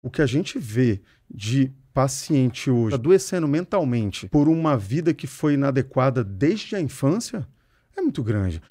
O que a gente vê de paciente hoje adoecendo mentalmente por uma vida que foi inadequada desde a infância é muito grande.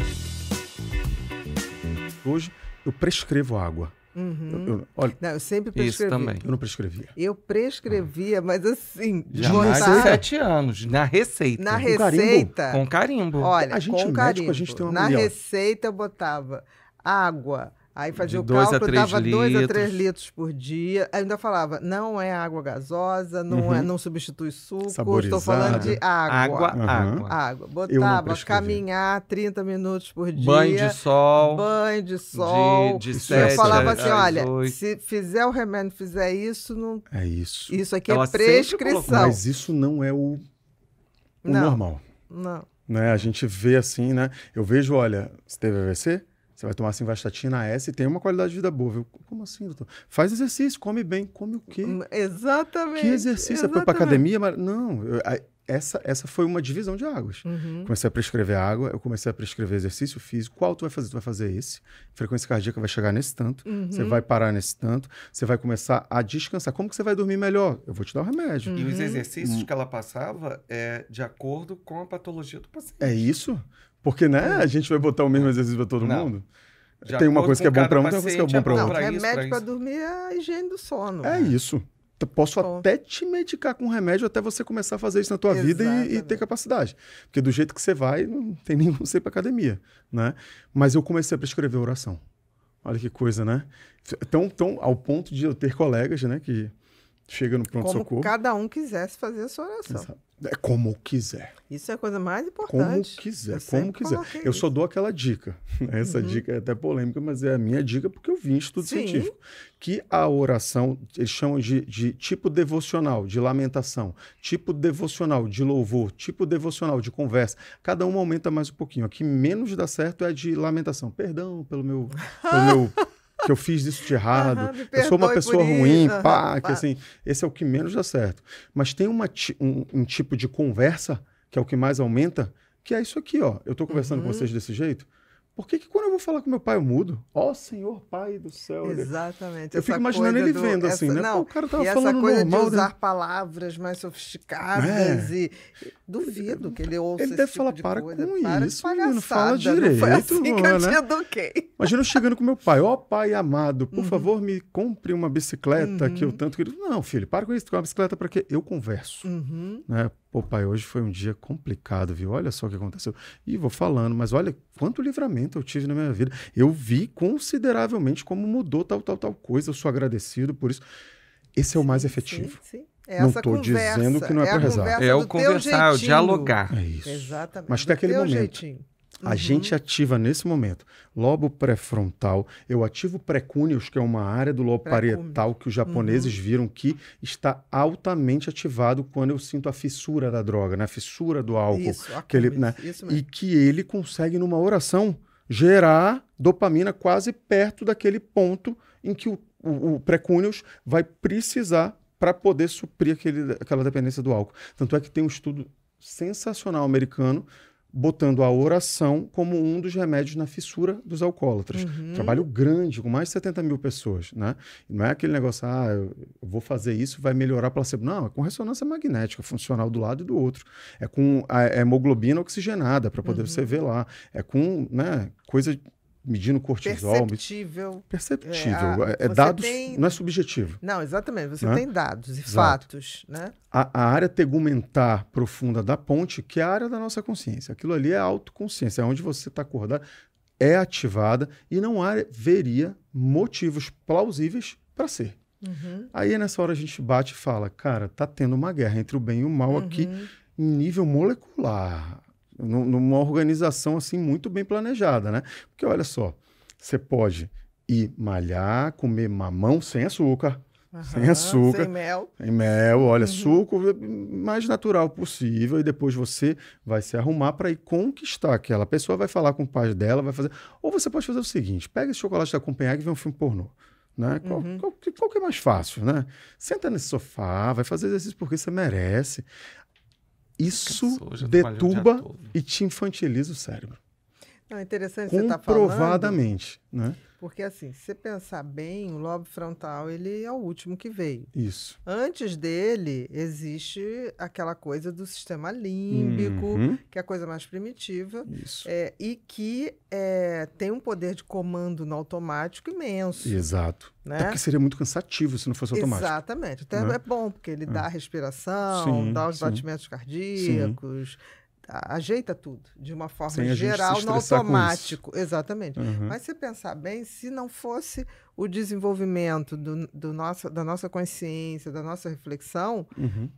Hoje eu prescrevo água. Uhum. Eu, eu, olha, não, eu sempre prescrevia. Isso também. Eu não prescrevia. Eu prescrevia, ah. mas assim, Já mais de sete anos, na receita. Na com receita. Carimbo. Com carimbo. Olha, a gente com médico, carimbo. a gente tem uma Na mulher. receita eu botava água, Aí fazia o cálculo, dava 2 a 3 litros por dia. Ainda falava, não é água gasosa, não, é, uhum. é, não substitui suco, estou falando de água. Água, uhum. água. água. Botava, caminhar 30 minutos por dia. Banho de sol. Banho de sol. De, de é sete, eu falava assim, olha, se fizer o remédio, fizer isso, não... É isso. Isso aqui é Ela é prescrição. Mas isso não é o, o não, normal. Não. Né? A gente vê assim, né? Eu vejo, olha, você teve AVC? Você vai tomar simvastatina S e tem uma qualidade de vida boa. Viu? Como assim, doutor? Faz exercício, come bem. Come o quê? Hum, exatamente. Que exercício? É exatamente. Você foi pra academia? Mas... Não. Eu, a, essa, essa foi uma divisão de águas. Uhum. Comecei a prescrever água, eu comecei a prescrever exercício físico. Qual tu vai fazer? Tu vai fazer esse. Frequência cardíaca vai chegar nesse tanto. Uhum. Você vai parar nesse tanto. Você vai começar a descansar. Como que você vai dormir melhor? Eu vou te dar o um remédio. Uhum. E os exercícios que ela passava é de acordo com a patologia do paciente. É isso. Porque, né, hum. a gente vai botar o mesmo exercício para todo Não. mundo. Já tem uma coisa que é bom para um, tem uma coisa que é bom para outro. Remédio para dormir é a higiene do sono. É né? isso. Posso até te medicar com remédio até você começar a fazer isso na tua Exatamente. vida e, e, ter capacidade. Porque do jeito que você vai, não tem nem você para academia, né? Mas eu comecei a prescrever oração. Olha que coisa, né? Então, ao ponto de eu ter colegas, né, que chega no pronto-socorro. Como cada um quisesse fazer a sua oração. Exato. É como quiser. Isso é a coisa mais importante. Como quiser, eu como quiser. Eu isso. só dou aquela dica. Essa uhum. dica é até polêmica, mas é a minha dica porque eu vi em estudo Sim. científico. Que a oração, eles chamam de, de, tipo devocional, de lamentação, tipo devocional, de louvor, tipo devocional, de conversa. Cada um aumenta mais um pouquinho. A que menos dá certo é a de lamentação. Perdão pelo meu, pelo meu que eu fiz isso de errado, uhum, eu sou uma pessoa ruim, uhum, pá, que assim, esse é o que menos dá certo. Mas tem uma, um, um, tipo de conversa, que é o que mais aumenta, que é isso aqui, ó. Eu tô conversando uhum. com vocês desse jeito, por que, que quando eu vou falar com meu pai eu mudo? Ó oh, Senhor Pai do céu. Exatamente. Eu fico imaginando ele do... vendo assim, essa... assim, né? Não, Pô, o cara tava e essa falando coisa normal, de né? usar né? palavras mais sofisticadas é. e duvido que ele ouça Ele deve tipo falar, de para coisa. com para isso, menino, fala né? direito. Não foi assim que eu né? te Imagina eu chegando com meu pai. Ó oh, pai amado, por uhum. favor me compre uma bicicleta uhum. que eu uhum. tanto queria. Não, filho, para com isso. Com uma bicicleta para quê? Eu converso. Uhum. Né? Pô, pai, hoje foi um dia complicado, viu? Olha só o que aconteceu. E vou falando, mas olha quanto livramento eu tive na minha vida. Eu vi consideravelmente como mudou tal, tal, tal coisa. Eu sou agradecido por isso. Esse é o mais efetivo. Sim, sim. É não estou dizendo que não é, é para rezar. É o conversar, é o dialogar. É isso. Exatamente. Mas tem aquele momento. Jeitinho. Uhum. A gente ativa nesse momento lobo pré-frontal, eu ativo precúneos, que é uma área do lobo parietal que os japoneses uhum. viram que está altamente ativado quando eu sinto a fissura da droga, né? a fissura do álcool. Isso, que ele, né? E que ele consegue, numa oração, gerar dopamina quase perto daquele ponto em que o, o, o precúneos vai precisar para poder suprir aquele, aquela dependência do álcool. Tanto é que tem um estudo sensacional americano botando a oração como um dos remédios na fissura dos alcoólatras. Uhum. Trabalho grande, com mais de 70 mil pessoas, né? Não é aquele negócio, ah, eu vou fazer isso, vai melhorar placebo. Não, é com ressonância magnética, funcional do lado e do outro. É com a hemoglobina oxigenada, para poder uhum. você ver lá. É com, né, coisa medindo cortisol. Perceptível. Perceptível. É, é dados, tem... não é subjetivo. Não, exatamente. Você né? tem dados e Exato. fatos. Né? A, a, área tegumentar profunda da ponte, que é a área da nossa consciência. Aquilo ali é autoconsciência, é onde você está acordado, é ativada e não haveria motivos plausíveis para ser. Uhum. Aí nessa hora a gente bate e fala, cara, tá tendo uma guerra entre o bem e o mal uhum. aqui em nível molecular numa organização assim muito bem planejada, né? Porque olha só, você pode ir malhar, comer mamão sem açúcar, sem açúcar. Sem mel. Sem mel, olha, uhum. suco mais natural possível. E depois você vai se arrumar para ir conquistar aquela pessoa, vai falar com o pai dela, vai fazer. Ou você pode fazer o seguinte: pega esse chocolate da Copenhague e vê um filme pornô. Né? Qual, uhum. qual, qual, que é mais fácil, né? Senta nesse sofá, vai fazer exercício porque você merece. Isso Cansou, deturba e te infantiliza o cérebro. Não, interessante Comprovadamente, você tá falando, né? Porque assim, se você pensar bem, o lobo frontal ele é o último que veio. Isso. Antes dele existe aquela coisa do sistema límbico, uhum. que é a coisa mais primitiva, Isso. É, e que é, tem um poder de comando no automático imenso. Exato. Né? Até que seria muito cansativo se não fosse automático. Exatamente. Até né? é bom, porque ele é. dá a respiração, sim, dá os sim. batimentos cardíacos. Sim ajeita tudo de uma forma geral, no automático. Exatamente. Uhum. Mas se pensar bem, se não fosse o desenvolvimento do, do nosso, da nossa consciência, da nossa reflexão, uhum.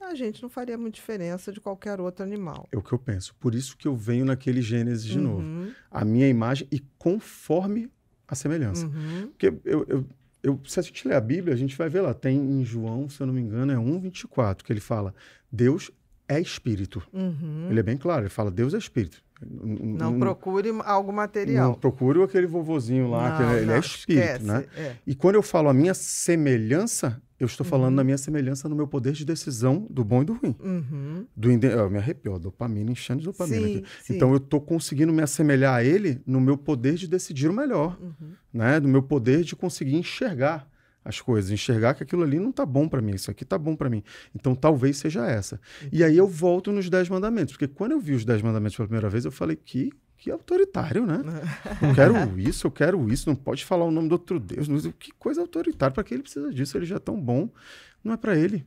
a gente não faria muita diferença de qualquer outro animal. É o que eu penso. Por isso que eu venho naquele Gênesis de uhum. novo. A minha imagem e conforme a semelhança. Uhum. Porque eu, eu, eu, se a gente ler a Bíblia, a gente vai ver lá, tem em João, se eu não me engano, é 1,24, que ele fala: Deus é espírito. Uhum. Ele é bem claro, ele fala: Deus é espírito. Não, não procure algo material. Não procure aquele vovozinho lá, não, que ele é, é não, é espírito, né? É. E quando eu falo a minha semelhança, eu estou falando uhum. da minha semelhança no meu poder de decisão do bom e do ruim. Uhum. Do Eu me arrepio, a dopamina, enchendo de dopamina. Sim, sim. Então eu estou conseguindo me assemelhar a ele no meu poder de decidir o melhor, uhum. né? No meu poder de conseguir enxergar as coisas, enxergar que aquilo ali não tá bom para mim, isso aqui tá bom para mim. Então talvez seja essa. E aí eu volto nos Dez Mandamentos, porque quando eu vi os Dez Mandamentos pela primeira vez, eu falei que que autoritário, né? eu quero isso, eu quero isso, não pode falar o nome do outro Deus. Não, que coisa autoritária, para que ele precisa disso? Ele já é tão bom, não é para ele.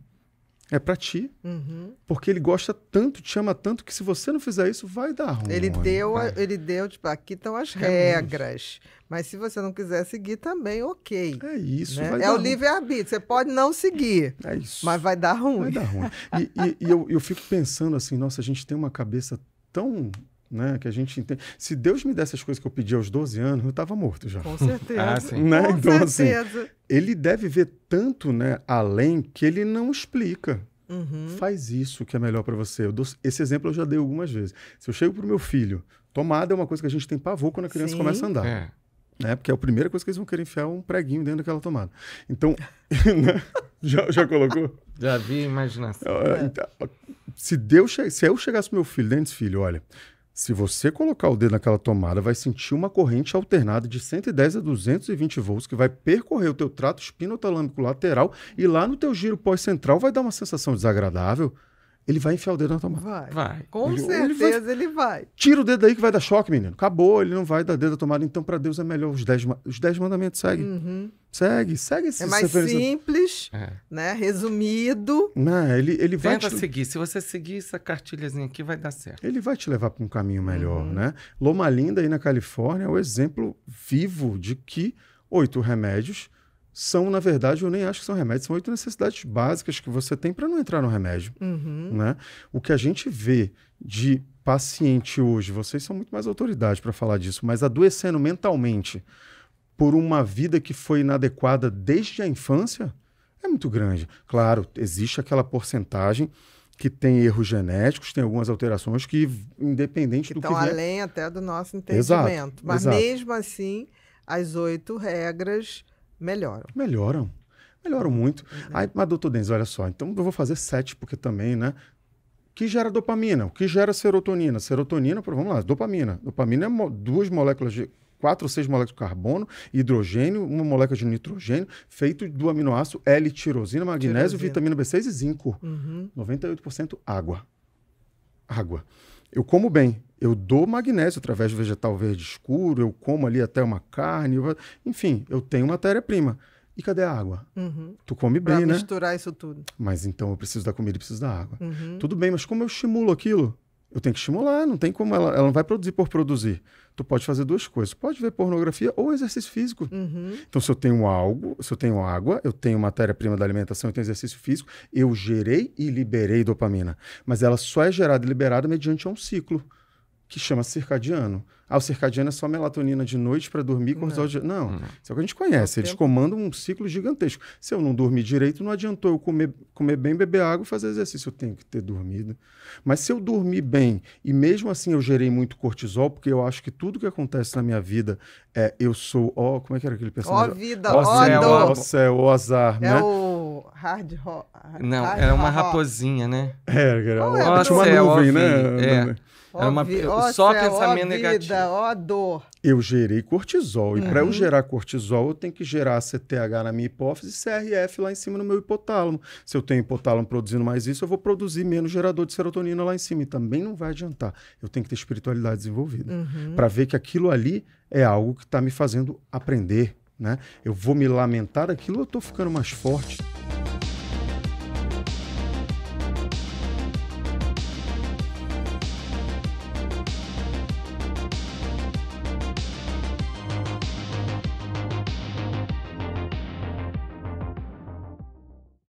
É para ti. Uhum. Porque ele gosta tanto, te ama tanto, que se você não fizer isso, vai dar ruim. Ele deu, ele deu, tipo, aqui estão as é regras. Mas se você não quiser seguir também, ok. É isso. Né? é o livre-arbítrio. Você pode não seguir. É isso. Mas vai dar ruim. Vai dar ruim. E, e, e eu, eu fico pensando assim, nossa, a gente tem uma cabeça tão né? Que a gente entende. Se Deus me desse as coisas que eu pedi aos 12 anos, eu estava morto já. Com certeza. ah, sim. Né? Com então, assim, certeza. Assim, ele deve ver tanto né, além que ele não explica. Uhum. Faz isso que é melhor para você. Dou, esse exemplo eu já dei algumas vezes. Se eu chego para o meu filho, tomada é uma coisa que a gente tem pavor quando a criança sim. começa a andar. É. Né? Porque é a primeira coisa que eles vão querer enfiar um preguinho dentro daquela tomada. Então, né, já, já colocou? Já vi imaginação. Então, se, Deus, se eu chegasse pro meu filho, dentro filho, olha, se você colocar o dedo naquela tomada, vai sentir uma corrente alternada de 110 a 220 volts que vai percorrer o teu trato espinotalâmico lateral e lá no teu giro pós-central vai dar uma sensação desagradável. Ele vai enfiar o dedo na tomada. Vai. vai. Com ele, certeza ele vai... ele vai. Tira o dedo daí que vai dar choque, menino. Acabou, ele não vai dar dedo na tomada. Então, para Deus é melhor os dez, os dez mandamentos. Segue. Uhum. Segue, segue é esse É mais simples, é. né? Resumido. Não, né? ele, ele vai. Tenta te... seguir. Se você seguir essa cartilhazinha aqui, vai dar certo. Ele vai te levar para um caminho melhor, uhum. né? Loma Linda, aí na Califórnia, é o exemplo vivo de que oito remédios são, na verdade, eu nem acho que são remédios, são oito necessidades básicas que você tem para não entrar no remédio. Uhum. Né? O que a gente vê de paciente hoje, vocês são muito mais autoridade para falar disso, mas adoecendo mentalmente por uma vida que foi inadequada desde a infância, é muito grande. Claro, existe aquela porcentagem que tem erros genéticos, tem algumas alterações que, independente que do que. Estão além até do nosso entendimento. Exato, mas exato. mesmo assim, as oito regras Melhoram. Melhoram. Melhoram muito. Uhum. Aí, mas, doutor Denis, olha só, então eu vou fazer sete, porque também, né? que gera dopamina? O que gera serotonina? Serotonina, vamos lá, dopamina. Dopamina é duas moléculas de quatro ou seis moléculas de carbono, hidrogênio, uma molécula de nitrogênio, feito do aminoácido L-tirosina, magnésio, Tirosina. vitamina B6 e zinco. Uhum. 98% água. Água eu como bem. Eu dou magnésio através do vegetal verde escuro, eu como ali até uma carne, eu... enfim, eu tenho matéria-prima. E cadê a água? Uhum. Tu come bem, pra né? misturar isso tudo. Mas então eu preciso da comida e preciso da água. Uhum. Tudo bem, mas como eu estimulo aquilo? Eu tenho que estimular, não tem como ela, ela não vai produzir por produzir tu pode fazer duas coisas. pode ver pornografia ou exercício físico. Uhum. Então, se eu tenho algo, se eu tenho água, eu tenho matéria-prima da alimentação, eu tenho exercício físico, eu gerei e liberei dopamina. Mas ela só é gerada e liberada mediante um ciclo que chama circadiano. Ah, o circadiano é só melatonina de noite para dormir, cortisol não. de. Não, não. Uhum. isso é o que a gente conhece. Eles comandam um ciclo gigantesco. Se eu não dormir direito, não adiantou eu comer, comer bem, beber água e fazer exercício. Eu tenho que ter dormido. Mas se eu dormir bem e mesmo assim eu gerei muito cortisol, porque eu acho que tudo que acontece na minha vida é eu sou. Ó, oh, como é que era aquele personagem? Ó, oh, vida, ó, oh, céu, ó, céu, ó, azar, é né? O hard rock. Não, hard era uma raposinha, né? É, era uma, é, tinha né? uma nuvem, né? É. Era uma, é ó só céu, pensamento ó negativo. Ó dor. Eu gerei cortisol. E para eu uhum. gerar cortisol, eu tenho que gerar CTH na minha hipófise e CRF lá em cima no meu hipotálamo. Se eu tenho hipotálamo produzindo mais isso, eu vou produzir menos gerador de serotonina lá em cima. E também não vai adiantar. Eu tenho que ter espiritualidade desenvolvida. Uhum. Para ver que aquilo ali é algo que está me fazendo aprender. Né? Eu vou me lamentar daquilo, eu estou ficando mais forte.